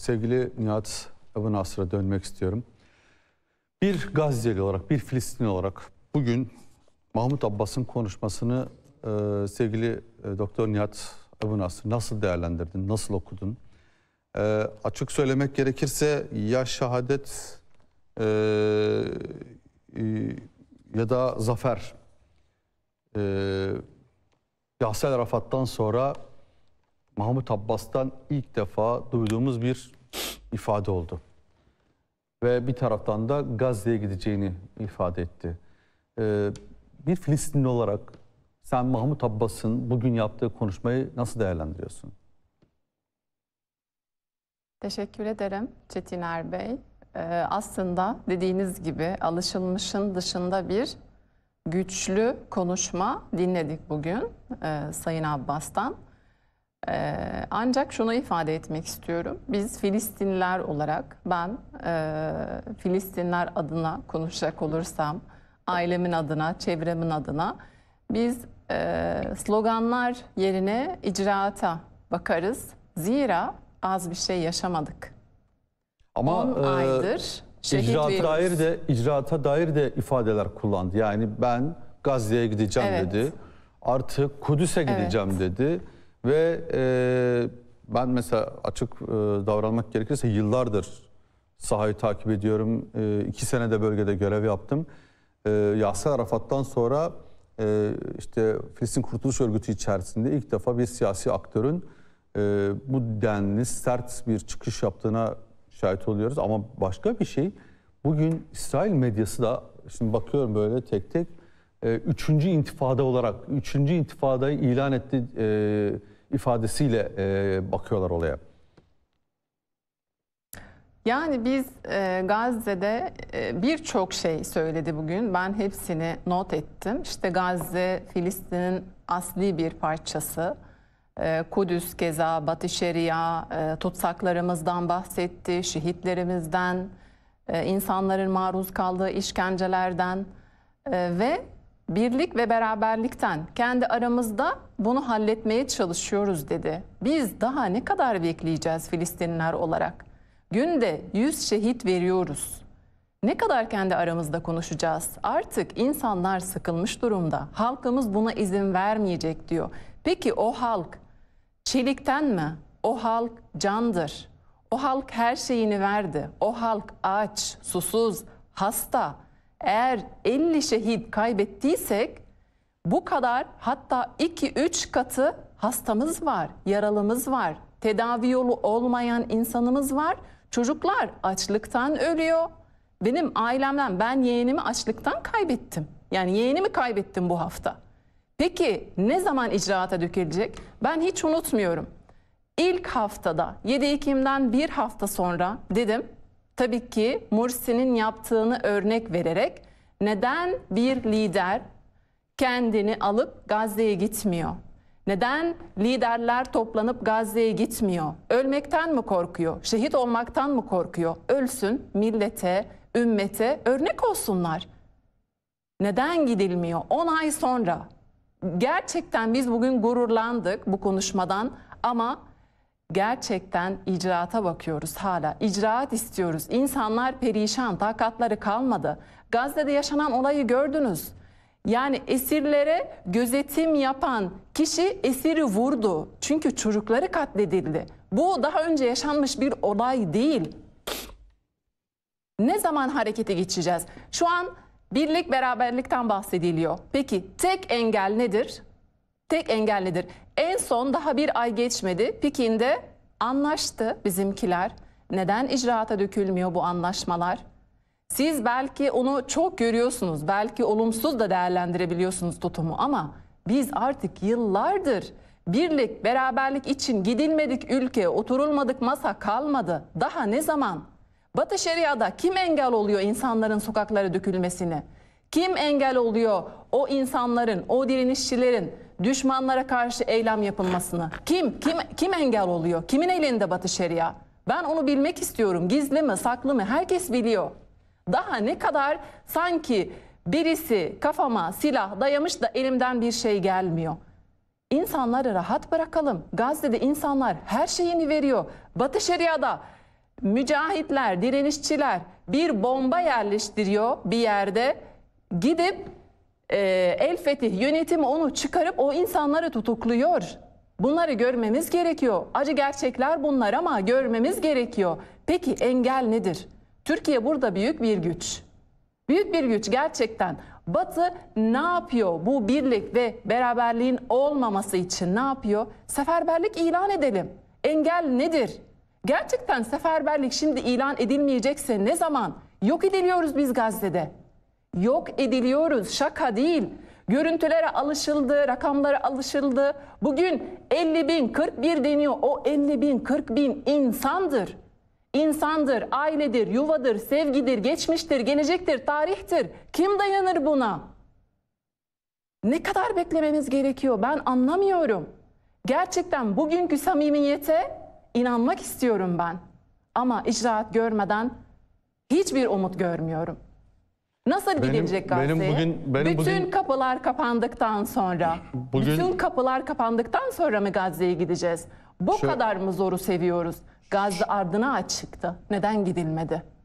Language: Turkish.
sevgili Nihat Ebu Nasır'a dönmek istiyorum. Bir Gazze'li olarak, bir Filistinli olarak bugün Mahmut Abbas'ın konuşmasını e, sevgili e, Doktor Nihat Ebu Nasır nasıl değerlendirdin, nasıl okudun? E, açık söylemek gerekirse ya şehadet e, e, ya da zafer e, Yasser Arafat'tan sonra Mahmut Abbas'tan ilk defa duyduğumuz bir ifade oldu. Ve bir taraftan da Gazze'ye gideceğini ifade etti. Ee, bir Filistinli olarak sen Mahmut Abbas'ın bugün yaptığı konuşmayı nasıl değerlendiriyorsun? Teşekkür ederim Çetiner Bey. Ee, aslında dediğiniz gibi alışılmışın dışında bir güçlü konuşma dinledik bugün e, Sayın Abbas'tan. Ee, ancak şunu ifade etmek istiyorum. Biz Filistinliler olarak ben e, Filistinler adına konuşacak olursam ailemin adına, çevremin adına biz e, sloganlar yerine icraata bakarız. Zira az bir şey yaşamadık. Ama 10 aydır şehit icraata veriyoruz. dair de icraata dair de ifadeler kullandı. Yani ben Gazze'ye gideceğim evet. dedi. Artık Kudüs'e gideceğim evet. dedi. Ve e, ben mesela açık e, davranmak gerekirse yıllardır sahayı takip ediyorum. E, sene de bölgede görev yaptım. E, Yasir Arafat'tan sonra e, işte Filistin Kurtuluş Örgütü içerisinde ilk defa bir siyasi aktörün e, bu denli sert bir çıkış yaptığına şahit oluyoruz. Ama başka bir şey bugün İsrail medyası da şimdi bakıyorum böyle tek tek e, üçüncü intifada olarak, üçüncü intifadayı ilan etti e, ifadesiyle e, bakıyorlar olaya. Yani biz e, Gazze'de e, birçok şey söyledi bugün. Ben hepsini not ettim. İşte Gazze, Filistin'in asli bir parçası. E, Kudüs keza, Batı Şeria, e, tutsaklarımızdan bahsetti, şehitlerimizden, e, insanların maruz kaldığı işkencelerden e, ve birlik ve beraberlikten kendi aramızda bunu halletmeye çalışıyoruz dedi. Biz daha ne kadar bekleyeceğiz Filistinler olarak? Günde 100 şehit veriyoruz. Ne kadar kendi aramızda konuşacağız? Artık insanlar sıkılmış durumda. Halkımız buna izin vermeyecek diyor. Peki o halk çelikten mi? O halk candır. O halk her şeyini verdi. O halk aç, susuz, hasta eğer 50 şehit kaybettiysek bu kadar hatta 2-3 katı hastamız var, yaralımız var, tedavi yolu olmayan insanımız var. Çocuklar açlıktan ölüyor. Benim ailemden ben yeğenimi açlıktan kaybettim. Yani yeğenimi kaybettim bu hafta. Peki ne zaman icraata dökülecek? Ben hiç unutmuyorum. İlk haftada 7 Ekim'den bir hafta sonra dedim Tabii ki Mursi'nin yaptığını örnek vererek neden bir lider kendini alıp Gazze'ye gitmiyor? Neden liderler toplanıp Gazze'ye gitmiyor? Ölmekten mi korkuyor? Şehit olmaktan mı korkuyor? Ölsün millete, ümmete örnek olsunlar. Neden gidilmiyor? 10 ay sonra. Gerçekten biz bugün gururlandık bu konuşmadan ama gerçekten icraata bakıyoruz hala. İcraat istiyoruz. İnsanlar perişan, takatları kalmadı. Gazze'de yaşanan olayı gördünüz. Yani esirlere gözetim yapan kişi esiri vurdu. Çünkü çocukları katledildi. Bu daha önce yaşanmış bir olay değil. Ne zaman harekete geçeceğiz? Şu an birlik beraberlikten bahsediliyor. Peki tek engel nedir? Tek engel nedir? En son daha bir ay geçmedi. Pekin'de anlaştı bizimkiler. Neden icraata dökülmüyor bu anlaşmalar? Siz belki onu çok görüyorsunuz, belki olumsuz da değerlendirebiliyorsunuz tutumu ama biz artık yıllardır birlik, beraberlik için gidilmedik ülke, oturulmadık masa kalmadı. Daha ne zaman? Batı Şeria'da kim engel oluyor insanların sokaklara dökülmesini? Kim engel oluyor o insanların, o direnişçilerin düşmanlara karşı eylem yapılmasını. Kim kim kim engel oluyor? Kimin elinde Batı Şeria? Ben onu bilmek istiyorum. Gizli mi, saklı mı? Herkes biliyor. Daha ne kadar sanki birisi kafama silah dayamış da elimden bir şey gelmiyor. İnsanları rahat bırakalım. Gazze'de insanlar her şeyini veriyor. Batı Şeria'da mücahitler, direnişçiler bir bomba yerleştiriyor bir yerde. Gidip e, El Fetih yönetimi onu çıkarıp o insanları tutukluyor. Bunları görmemiz gerekiyor. Acı gerçekler bunlar ama görmemiz gerekiyor. Peki engel nedir? Türkiye burada büyük bir güç. Büyük bir güç gerçekten. Batı ne yapıyor bu birlik ve beraberliğin olmaması için ne yapıyor? Seferberlik ilan edelim. Engel nedir? Gerçekten seferberlik şimdi ilan edilmeyecekse ne zaman? Yok ediliyoruz biz Gazze'de yok ediliyoruz. Şaka değil. Görüntülere alışıldı, rakamlara alışıldı. Bugün 50 bin 41 deniyor. O 50 bin 40 bin insandır. İnsandır, ailedir, yuvadır, sevgidir, geçmiştir, gelecektir, tarihtir. Kim dayanır buna? Ne kadar beklememiz gerekiyor ben anlamıyorum. Gerçekten bugünkü samimiyete inanmak istiyorum ben. Ama icraat görmeden hiçbir umut görmüyorum. Nasıl benim, gidilecek Gazze'ye? Benim bugün, benim bütün bugün, kapılar kapandıktan sonra, bugün, bütün kapılar kapandıktan sonra mı Gazze'ye gideceğiz? Bu şöyle, kadar mı zoru seviyoruz? Gazze ardına açıktı. Neden gidilmedi?